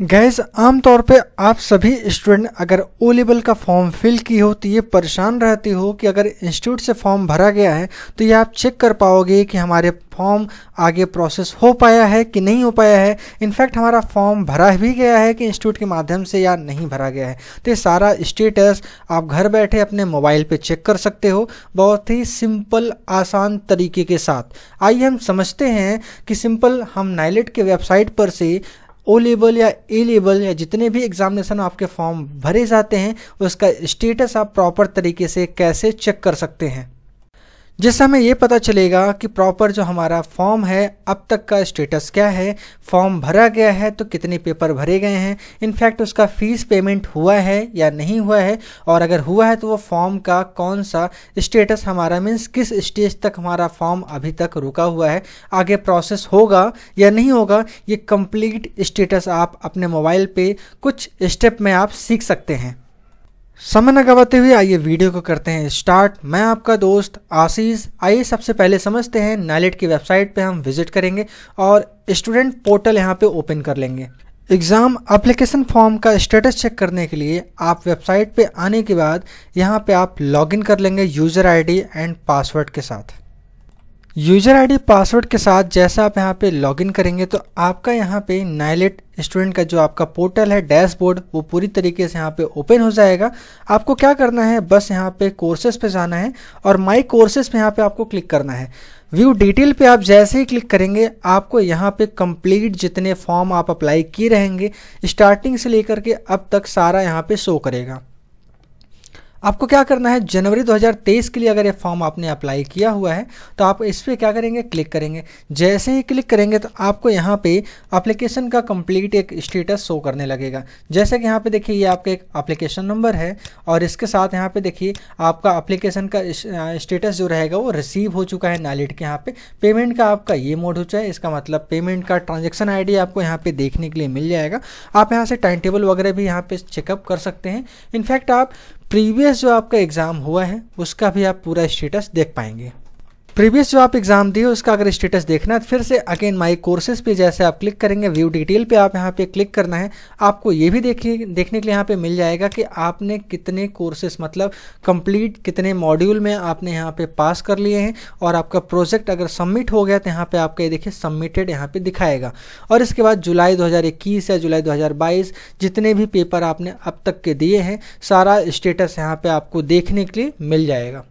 gas आमतौर पे आप सभी स्टूडेंट अगर ओ लेवल का फॉर्म फिल की हो तो ये परेशान रहती हो कि अगर इंस्टीट्यूट से फॉर्म भरा गया है तो ये आप चेक कर पाओगे कि हमारे फॉर्म आगे प्रोसेस हो पाया है कि नहीं हो पाया है इनफैक्ट हमारा फॉर्म भरा भी गया है कि इंस्टीट्यूट के माध्यम से या नहीं भरा गया है तो ये सारा स्टेटस आप घर बैठे अपने मोबाइल पर चेक कर सकते हो बहुत ही सिंपल आसान तरीके के साथ आइए हम समझते हैं कि सिंपल हम नाइलेट के वेबसाइट पर से ओ लेवल या ए लेवल या जितने भी एग्जामिनेशन आपके फॉर्म भरे जाते हैं उसका स्टेटस आप प्रॉपर तरीके से कैसे चेक कर सकते हैं जिससे हमें ये पता चलेगा कि प्रॉपर जो हमारा फॉर्म है अब तक का स्टेटस क्या है फॉर्म भरा गया है तो कितने पेपर भरे गए हैं इनफैक्ट उसका फ़ीस पेमेंट हुआ है या नहीं हुआ है और अगर हुआ है तो वो फॉर्म का कौन सा स्टेटस हमारा मीन्स किस स्टेज तक हमारा फॉर्म अभी तक रुका हुआ है आगे प्रोसेस होगा या नहीं होगा ये कम्प्लीट स्टेटस आप अपने मोबाइल पर कुछ स्टेप में आप सीख सकते हैं समय न गवाते हुए आइए वीडियो को करते हैं स्टार्ट मैं आपका दोस्त आशीष आइए सबसे पहले समझते हैं नाइलेट की वेबसाइट पे हम विजिट करेंगे और स्टूडेंट पोर्टल यहाँ पे ओपन कर लेंगे एग्ज़ाम एप्लीकेशन फॉर्म का स्टेटस चेक करने के लिए आप वेबसाइट पे आने के बाद यहाँ पे आप लॉगिन कर लेंगे यूज़र आईडी एंड पासवर्ड के साथ यूजर आईडी पासवर्ड के साथ जैसा आप यहाँ पे लॉगिन करेंगे तो आपका यहाँ पे नाइलेट स्टूडेंट का जो आपका पोर्टल है डैशबोर्ड वो पूरी तरीके से यहाँ पे ओपन हो जाएगा आपको क्या करना है बस यहाँ पे कोर्सेज पे जाना है और माई कोर्सेज पे यहाँ पे आपको क्लिक करना है व्यू डिटेल पे आप जैसे ही क्लिक करेंगे आपको यहाँ पे कंप्लीट जितने फॉर्म आप अप्लाई किए रहेंगे स्टार्टिंग से लेकर के अब तक सारा यहाँ पे शो करेगा आपको क्या करना है जनवरी 2023 के लिए अगर ये फॉर्म आपने अप्लाई किया हुआ है तो आप इस पर क्या करेंगे क्लिक करेंगे जैसे ही क्लिक करेंगे तो आपको यहाँ पे अप्लीकेशन का कंप्लीट एक स्टेटस शो करने लगेगा जैसे कि यहाँ पे देखिए ये आपका एक अप्लीकेशन नंबर है और इसके साथ यहाँ पे देखिए आपका अप्लीकेशन का स्टेटस जो रहेगा वो रिसीव हो चुका है नैलिट के यहाँ पे पेमेंट का आपका ये मोड हो चाहे इसका मतलब पेमेंट का ट्रांजेक्शन आई आपको यहाँ पे देखने के लिए मिल जाएगा आप यहाँ से टाइम टेबल वगैरह भी यहाँ पे चेकअप कर सकते हैं इनफैक्ट आप प्रीवियस जो आपका एग्ज़ाम हुआ है उसका भी आप पूरा स्टेटस देख पाएंगे प्रीवियस जो आप एग्जाम दिए उसका अगर स्टेटस देखना है तो फिर से अगेन माई कोर्सेज पे जैसे आप क्लिक करेंगे व्यू डिटेल पे आप यहाँ पे क्लिक करना है आपको ये भी देखिए देखने के लिए यहाँ पे मिल जाएगा कि आपने कितने कोर्सेज मतलब कंप्लीट कितने मॉड्यूल में आपने यहाँ पे पास कर लिए हैं और आपका प्रोजेक्ट अगर सबमिट हो गया तो यहाँ पर आपका ये देखिए सबमिटेड यहाँ पर दिखाएगा और इसके बाद जुलाई दो या जुलाई दो जितने भी पेपर आपने अब तक के दिए हैं सारा स्टेटस यहाँ पर आपको देखने के लिए मिल जाएगा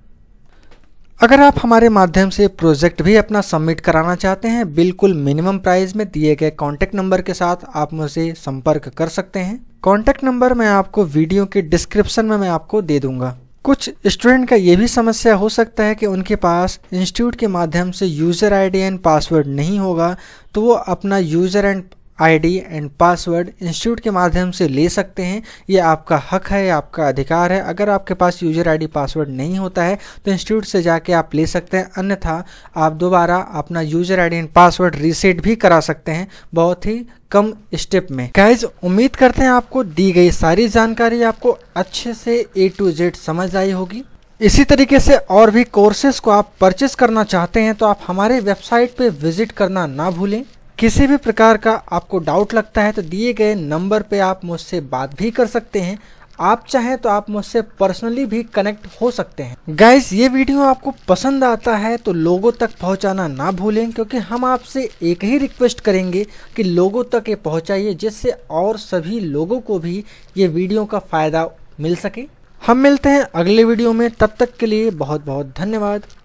अगर आप हमारे माध्यम से प्रोजेक्ट भी अपना सबमिट कराना चाहते हैं बिल्कुल मिनिमम प्राइस में दिए गए कॉन्टैक्ट नंबर के साथ आप मुझसे संपर्क कर सकते हैं कॉन्टैक्ट नंबर मैं आपको वीडियो के डिस्क्रिप्शन में मैं आपको दे दूंगा कुछ स्टूडेंट का ये भी समस्या हो सकता है कि उनके पास इंस्टीट्यूट के माध्यम से यूज़र आईडी एंड पासवर्ड नहीं होगा तो वो अपना user and ID and password institute के माध्यम से ले सकते हैं ये आपका हक है आपका अधिकार है अगर आपके पास यूजर आईडी पासवर्ड नहीं होता है तो इंस्टीट्यूट से जाके आप ले सकते हैं अन्यथा आप दोबारा अपना user ID and password reset भी करा सकते हैं बहुत ही कम स्टेप में गाइज उम्मीद करते हैं आपको दी गई सारी जानकारी आपको अच्छे से ए टू जेड समझ आई होगी इसी तरीके से और भी कोर्सेज को आप परचेस करना चाहते हैं तो आप हमारे वेबसाइट पे विजिट करना ना भूलें किसी भी प्रकार का आपको डाउट लगता है तो दिए गए नंबर पे आप मुझसे बात भी कर सकते हैं आप चाहें तो आप मुझसे पर्सनली भी कनेक्ट हो सकते हैं गाइस ये वीडियो आपको पसंद आता है तो लोगों तक पहुंचाना ना भूलें क्योंकि हम आपसे एक ही रिक्वेस्ट करेंगे कि लोगों तक ये पहुंचाइए जिससे और सभी लोगों को भी ये वीडियो का फ़ायदा मिल सके हम मिलते हैं अगले वीडियो में तब तक के लिए बहुत बहुत धन्यवाद